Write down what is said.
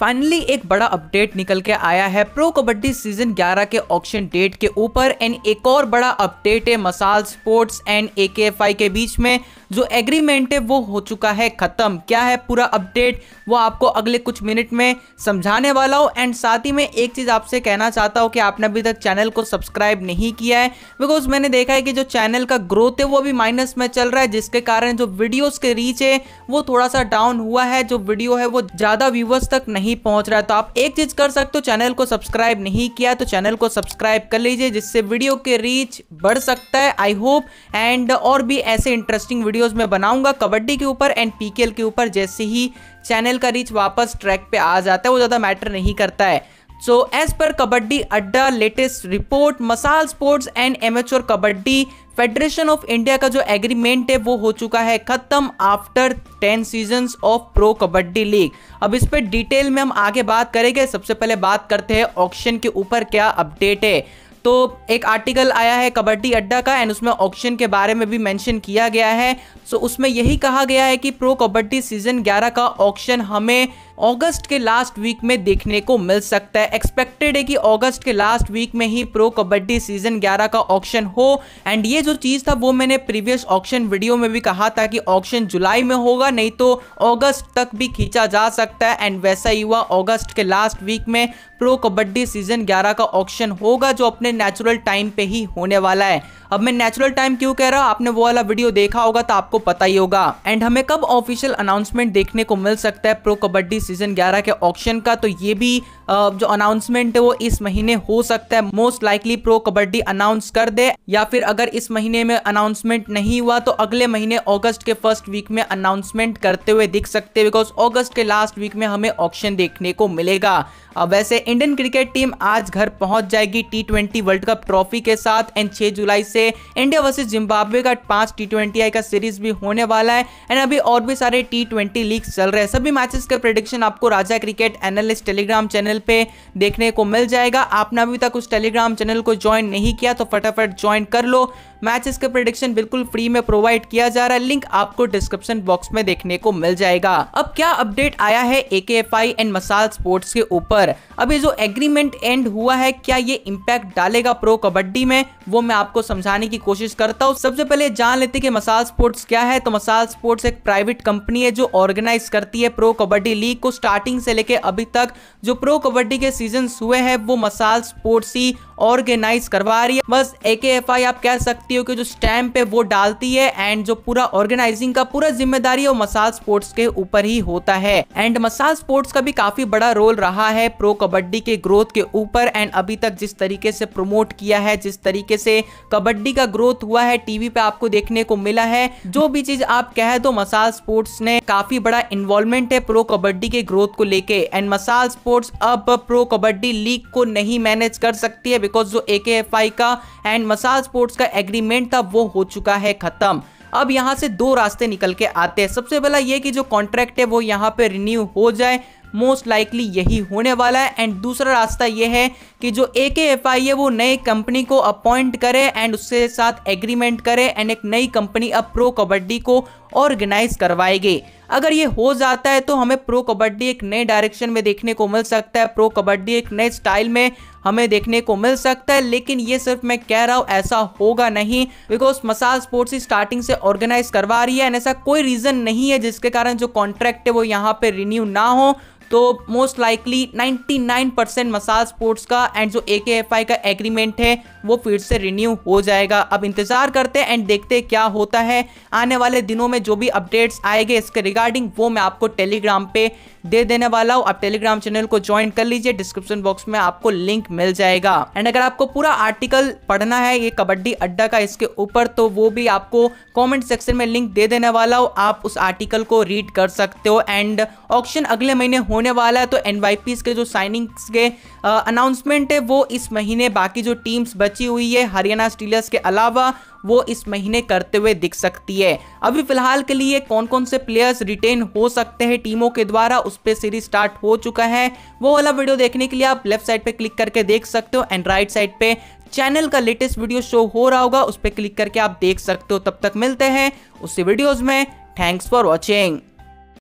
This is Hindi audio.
फाइनली एक बड़ा अपडेट निकल के आया है प्रो कबड्डी सीजन 11 के ऑक्शन डेट के ऊपर एंड एक और बड़ा अपडेट है मसाल स्पोर्ट्स एंड ए के बीच में जो एग्रीमेंट है वो हो चुका है ख़त्म क्या है पूरा अपडेट वो आपको अगले कुछ मिनट में समझाने वाला हो एंड साथ ही में एक चीज़ आपसे कहना चाहता हूँ कि आपने अभी तक चैनल को सब्सक्राइब नहीं किया है बिकॉज मैंने देखा है कि जो चैनल का ग्रोथ है वो अभी माइनस में चल रहा है जिसके कारण जो वीडियोस के रीच है वो थोड़ा सा डाउन हुआ है जो वीडियो है वो ज़्यादा व्यूवर्स तक नहीं पहुंच रहा है तो आप एक चीज़ कर सकते हो चैनल को सब्सक्राइब नहीं किया तो चैनल को सब्सक्राइब कर लीजिए जिससे वीडियो के रीच बढ़ सकता है आई होप एंड और भी ऐसे इंटरेस्टिंग वीडियो वीडियोस में बनाऊंगा कबड्डी के ऊपर एंड पीकेएल के ऊपर जैसे ही चैनल का रीच वापस ट्रैक पे आ जाता है वो ज़्यादा मैटर नहीं करता है सो एज पर kabaddi Adda latest report Mashal sports and amateur kabaddi federation of India का जो एग्रीमेंट है वो हो चुका है खत्म after ten season of pro kabaddi league अब इस पर डिटेल में हम आगे बात करेंगे सबसे पहले बात करते हैं ऑक्शन के ऊपर क्या अपडेट है तो एक आर्टिकल आया है कबड्डी अड्डा का एंड उसमें ऑक्शन के बारे में भी मेंशन किया गया है सो उसमें यही कहा गया है कि प्रो कबड्डी सीजन 11 का ऑक्शन हमें अगस्त के लास्ट वीक में देखने को मिल सकता है एक्सपेक्टेड है कि अगस्त के लास्ट वीक में ही प्रो कबड्डी सीजन 11 का ऑप्शन हो एंड ये जो चीज़ था वो मैंने प्रीवियस ऑप्शन वीडियो में भी कहा था कि ऑप्शन जुलाई में होगा नहीं तो अगस्त तक भी खींचा जा सकता है एंड वैसा ही हुआ अगस्त के लास्ट वीक में प्रो कबड्डी सीजन ग्यारह का ऑप्शन होगा जो अपने नेचुरल टाइम पे ही होने वाला है अब मैं नेचुरल टाइम क्यों कह रहा आपने वो वाला वीडियो देखा होगा तो आपको पता ही होगा एंड हमें कब ऑफिशियल अनाउंसमेंट देखने को मिल सकता है प्रो कबड्डी सीजन ग्यारह के ऑप्शन का तो ये भी जो अनाउंसमेंट है वो इस महीने हो सकता है most likely pro kabaddi announce कर दे या फिर अगर इस महीने में अनाउंसमेंट नहीं हुआ तो अगले महीने अगस्त के फर्स्ट वीक में अनाउंसमेंट करते हुए दिख सकते हैं बिकॉज अगस्त के लास्ट वीक में हमें ऑप्शन देखने को मिलेगा अब वैसे इंडियन क्रिकेट टीम आज घर पहुंच जाएगी टी वर्ल्ड कप ट्रॉफी के साथ एंड छह जुलाई से से इंडिया वर्सेज जिम्बाब्वे का पांच टी ट्वेंटी आई का सीरीज भी होने वाला है एंड अभी और भी सारे टी ट्वेंटी लीग चल रहे हैं सभी मैचेस का प्रिडिक्शन आपको Raja cricket analyst Telegram channel पे देखने को मिल जाएगा आपने अभी तक उस टेलीग्राम चैनल को ज्वाइन नहीं किया तो फटाफट ज्वाइन कर लो मैचेस का प्रिडिक्शन बिल्कुल फ्री में प्रोवाइड किया जा रहा है लिंक आपको डिस्क्रिप्शन बॉक्स में देखने को मिल जाएगा अब क्या अपडेट आया है A K F I and Mashal sports के ऊपर अभी जो एग्रीमेंट एंड हुआ है क्या ये इम्पैक्ट डालेगा प्रो कबड्डी में वो मैं आपको समझा समझाने की कोशिश करता हूँ सबसे पहले जान लेते कि मसाल स्पोर्ट्स क्या है तो मसाल स्पोर्ट्स एक प्राइवेट कंपनी है जो ऑर्गेनाइज करती है प्रो कबड्डी लीग को स्टार्टिंग से लेकर अभी तक जो प्रो कबड्डी के सीजन हुए हैं वो मसाल स्पोर्ट्स ही ऑर्गेनाइज करवा रही है बस ए आप कह सकती हो कि जो स्टैम्प पे वो डालती है एंड जो पूरा ऑर्गेनाइजिंग का पूरा जिम्मेदारी वो मसाल स्पोर्ट्स के ऊपर ही होता है एंड मसाल स्पोर्ट्स का भी काफी बड़ा रोल रहा है प्रो कबड्डी के ग्रोथ के ऊपर एंड अभी तक जिस तरीके से प्रमोट किया है जिस तरीके से कबड्डी का ग्रोथ हुआ है टीवी पे आपको देखने को मिला है जो भी चीज आप कह दो तो मसाल स्पोर्ट्स ने काफी बड़ा इन्वॉल्वमेंट है प्रो कबड्डी के ग्रोथ को लेके एंड मसाल स्पोर्ट्स अब प्रो कबड्डी लीग को नहीं मैनेज कर सकती है बिकॉज जो ए का एंड मसाज स्पोर्ट्स का एग्रीमेंट था वो हो चुका है खत्म अब यहाँ से दो रास्ते निकल के आते हैं सबसे पहला ये कि जो कॉन्ट्रैक्ट है वो यहाँ पे रिन्यू हो जाए मोस्ट लाइकली यही होने वाला है एंड दूसरा रास्ता ये है कि जो ए के एफ आई है वो नए कंपनी को अपॉइंट करे एंड उसके साथ एग्रीमेंट करे एंड एक नई कंपनी अब प्रो कबड्डी को ऑर्गेनाइज करवाएगी अगर ये हो जाता है तो हमें प्रो कबड्डी एक नए डायरेक्शन में देखने को मिल सकता है प्रो कबड्डी एक नए स्टाइल में हमें देखने को मिल सकता है लेकिन ये सिर्फ मैं कह रहा हूँ ऐसा होगा नहीं बिकॉज मसाज स्पोर्ट्स ही स्टार्टिंग से ऑर्गेनाइज करवा रही है ऐसा कोई रीजन नहीं है जिसके कारण जो कॉन्ट्रैक्ट है वो यहाँ पे रिन्यू ना हो तो most likely 99 percent Mashal sports का एंड जो ए के एफ आई का एग्रीमेंट है वो फिर से रिन्यू हो जाएगा अब इंतज़ार करते हैं एंड देखते हैं क्या होता है आने वाले दिनों में जो भी अपडेट्स आएंगे इसके रिगार्डिंग वो मैं आपको टेलीग्राम पे दे देने वाला हूँ आप टेलीग्राम चैनल को ज्वाइन कर लीजिए डिस्क्रिप्शन बॉक्स में आपको लिंक मिल जाएगा एंड अगर आपको पूरा आर्टिकल पढ़ना है ये कबड्डी अड्डा का इसके ऊपर तो वो भी आपको कॉमेंट सेक्शन में लिंक दे देने वाला हूँ आप उस आर्टिकल को रीड कर सकते हो एंड ऑप्शन अगले महीने होने वाला है तो एन के जो साइनिंग्स के अनाउंसमेंट uh, है वो इस महीने बाकी जो टीम्स बची हुई है हरियाणा स्टीलर्स के अलावा वो इस महीने करते हुए दिख सकती है अभी फिलहाल के लिए कौन कौन से प्लेयर्स रिटेन हो सकते हैं टीमों के द्वारा उस पर सीरीज स्टार्ट हो चुका है वो वाला वीडियो देखने के लिए आप लेफ्ट साइड पे क्लिक करके देख सकते हो एंड राइट साइड पे चैनल का लेटेस्ट वीडियो शो हो रहा होगा उस पर क्लिक करके आप देख सकते हो तब तक मिलते हैं उससे वीडियोज में थैंक्स फॉर वॉचिंग